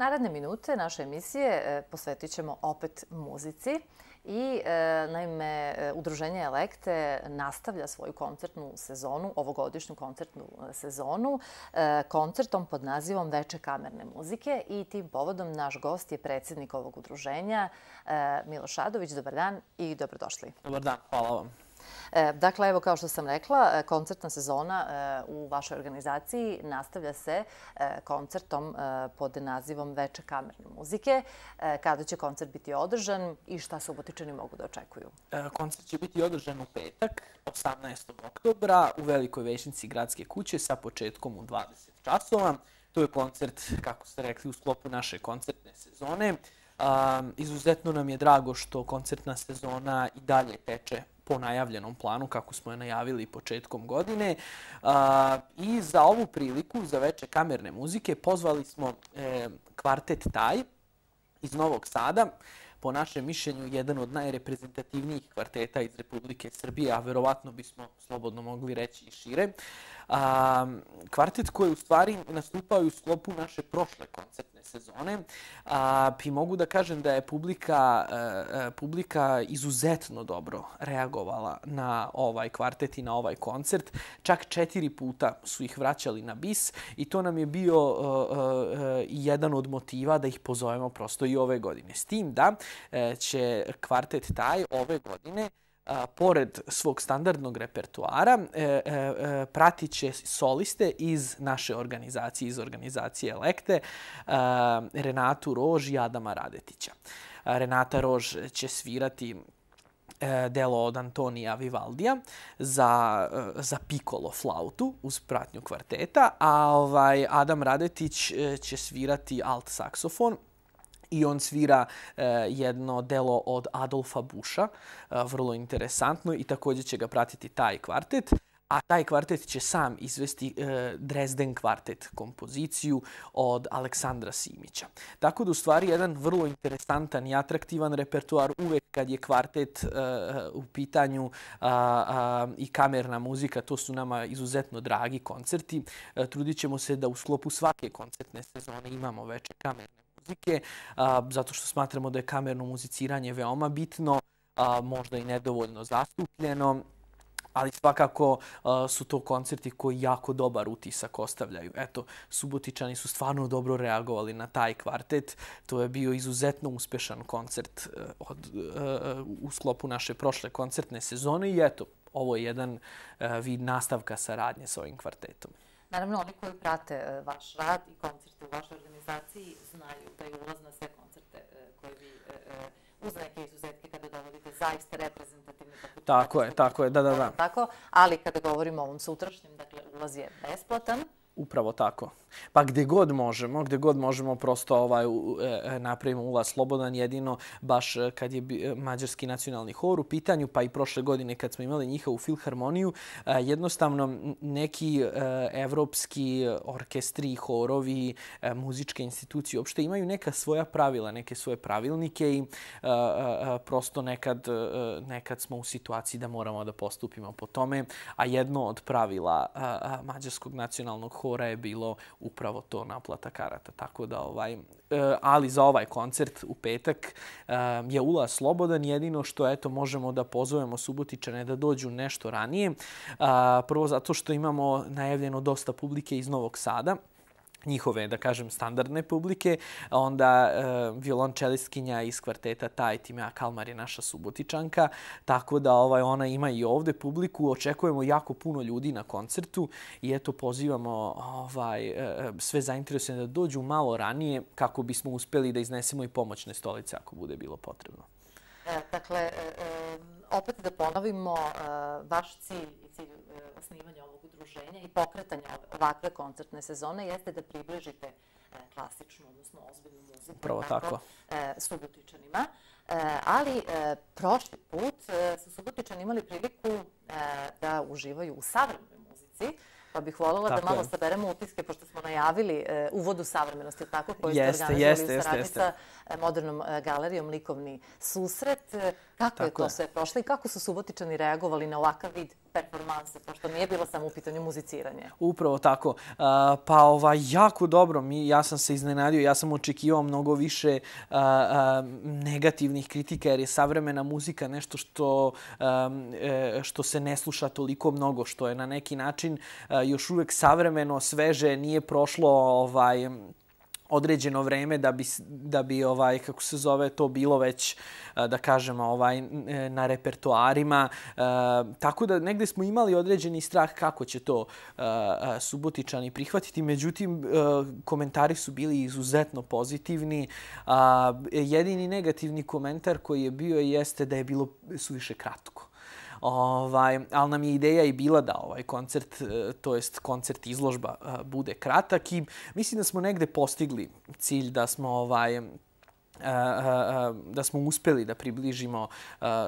Naredne minute naše emisije e, posvetit ćemo opet muzici i e, naime e, Udruženje Elekte nastavlja svoju koncertnu sezonu, ovogodišnju koncertnu sezonu, koncertom pod nazivom Veče kamerne muzike i tim povodom naš gost je predsednik ovog udruženja Miloš Adović. Dobar dan i dobrodošli. Dobar dan, hvala vam. E, dakle, evo kao što sam rekla, e, koncertna sezona e, u vašoj organizaciji nastavlja se koncertom pod nazivom Veče kamerne muzike. Kada će koncert biti održan i šta subotičani mogu da očekuju? Koncert će biti održan u petak, 18. oktobra, u Velikoj vešnici Gradske kuće sa početkom u 20 časova. To je koncert, kako ste rekli, u sklopu naše koncertne sezone. izuzetno nam je drago što koncertna sezona i dalje teče po najavljenom planu kako smo je najavili početkom godine. I za ovu priliku, za veče kamerne muzike, pozvali smo e, kvartet Taj iz Novog Sada po našem mišljenju jedan od najreprezentativnijih kvarteta iz Republike Srbije, a verovatno bismo slobodno mogli reći i šire. A, kvartet koji je u stvari nastupao i u sklopu naše prošle koncerte sezone. A, pi mogu da kažem da je publika, a, e, e, publika izuzetno dobro reagovala na ovaj kvartet i na ovaj koncert. Čak četiri puta su ih vraćali na bis i to nam je bio a, e, a, jedan od motiva da ih pozovemo prosto i ove godine. S tim da a, će kvartet taj ove godine a, pored svog standardnog repertoara, e, e, e, pratit će soliste iz naše organizacije, iz organizacije Elekte, a, e, Renatu Rož i Adama Radetića. A, e, Renata Rož će svirati delo od Antonija Vivaldija za, za pikolo flautu uz pratnju kvarteta, a ovaj Adam Radetić će svirati alt saksofon i on svira e, jedno delo od Adolfa Buša, e, vrlo interesantno i takođe će ga pratiti taj kvartet a taj kvartet će sam izvesti e, Dresden kvartet kompoziciju od Aleksandra Simića. Tako da u stvari jedan vrlo interesantan i atraktivan repertuar uvek kad je kvartet e, u pitanju a, a, i kamerna muzika, to su nama izuzetno dragi koncerti. E, trudit ćemo se da u sklopu svake koncertne sezone imamo veće kamerne muzike, zato što smatramo da je kamerno muziciranje veoma bitno, a, možda i nedovoljno zastupljeno, ali svakako su to koncerti koji jako dobar utisak ostavljaju. Eto, Subotičani su stvarno dobro reagovali na taj kvartet. To je bio izuzetno uspešan koncert e, od, e, u sklopu naše prošle koncertne sezone i eto, ovo je jedan e, vid nastavka saradnje sa ovim kvartetom. Naravno, oni koji prate e, vaš rad i koncerte u vašoj organizaciji znaju da je ulaz na sve koncerte e, koje vi, e, uz neke izuzetke kada dovodite zaista reprezentativne tako, tako je, tako je, da, da, da. Tako, ali kada govorimo o ovom sutrašnjem, dakle, ulaz je besplatan. Upravo tako. Pa gde god možemo, gde god možemo prosto ovaj, e, e, napravimo ulaz slobodan, jedino baš e, kad je Mađarski nacionalni hor u pitanju, pa i prošle godine kad smo imali njihovu filharmoniju, jednostavno neki evropski orkestri, horovi, muzičke institucije uopšte imaju neka svoja pravila, neke svoje pravilnike i prosto nekad, nekad smo u situaciji da moramo da postupimo po tome, a jedno od pravila Mađarskog nacionalnog hora je bilo upravo to naplata karata. Tako da ovaj, e, ali za ovaj koncert u petak e, je ulaz slobodan, jedino što eto možemo da pozovemo Subotičane da dođu nešto ranije. Prvo zato što imamo najavljeno dosta publike iz Novog Sada, njihove, da kažem, standardne publike. Onda e, violončelistkinja iz kvarteta Tajt ime Kalmar je naša subotičanka, tako da ovaj, ona ima i ovde publiku. Očekujemo jako puno ljudi na koncertu i eto pozivamo ovaj, e, e sve zainteresovane da dođu malo ranije kako bismo uspeli da iznesemo i pomoćne stolice ako bude bilo potrebno. E, dakle, e, e opet da ponovimo uh, vaš cilj i cilj uh, osnivanja ovog udruženja i pokretanja ovakve koncertne sezone jeste da približite uh, klasičnu, odnosno ozbiljnu muziku Prvo tako, tako. Subotičanima. Ali prošli put su Subotičani imali priliku da uživaju u savremenoj muzici, Pa bih voljela da malo saberemo utiske, pošto smo najavili e, uvod u savremenosti, tako, koju jeste, ste organizovali u saradnji sa e, modernom e, galerijom Likovni susret. Kako je to je. sve prošlo i kako su Subotičani reagovali na ovakav vid performanse, pošto nije bilo samo u pitanju muziciranje. Upravo tako. pa ova, jako dobro, mi, ja sam se iznenadio, ja sam očekivao mnogo više negativnih kritika, jer je savremena muzika nešto što, e, što se ne sluša toliko mnogo, što je na neki način još uvek savremeno, sveže, nije prošlo ovaj, određeno vreme da bi, da bi ovaj, kako se zove, to bilo već, e, da kažemo, ovaj, e, na repertoarima. E, tako da negde smo imali određeni strah kako će to Subotičani prihvatiti. Međutim, komentari su bili izuzetno pozitivni. A, jedini negativni komentar koji je bio jeste da je bilo suviše kratko. Ovaj, ali nam je ideja i bila da ovaj koncert, e, to jest koncert izložba, e, bude kratak i mislim da smo negde postigli cilj da smo ovaj, Eh, eh, eh, da smo uspeli da približimo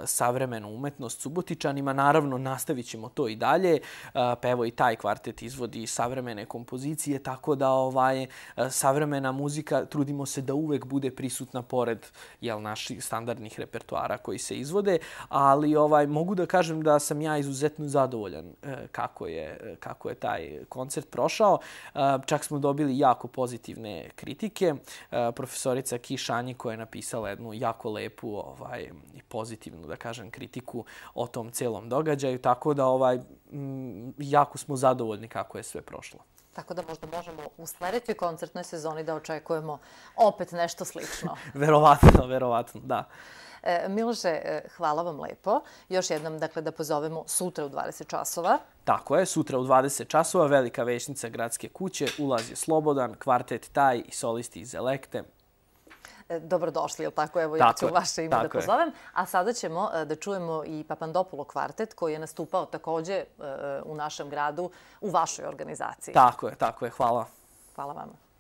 savremenu umetnost Subotičanima. Naravno, nastavit ćemo to i dalje. Pa evo i taj kvartet izvodi savremene kompozicije, tako da ovaj, savremena muzika trudimo se da uvek bude prisutna pored jel, naših standardnih repertoara koji se izvode, ali ovaj, mogu da kažem da sam ja izuzetno zadovoljan kako je, kako je taj koncert prošao. Čak smo dobili jako pozitivne kritike. Profesorica Kiš koja je napisala jednu jako lepu ovaj, i pozitivnu, da kažem, kritiku o tom celom događaju. Tako da ovaj, mm, jako smo zadovoljni kako je sve prošlo. Tako da možda možemo u sledećoj koncertnoj sezoni da očekujemo opet nešto slično. verovatno, verovatno, da. E, Miloše, e, hvala vam lepo. Još jednom, dakle, da pozovemo sutra u 20 časova. Tako je, sutra u 20 časova Velika vešnica Gradske kuće, ulaz je slobodan, kvartet taj i solisti iz Elekte, E, dobrodošli, jel tako? Evo, tako ja ću je, vaše ime da pozovem. Je. A sada ćemo e, da čujemo i Papandopulo kvartet koji je nastupao takođe e, u našem gradu, u vašoj organizaciji. Tako je, tako je. Hvala. Hvala vama.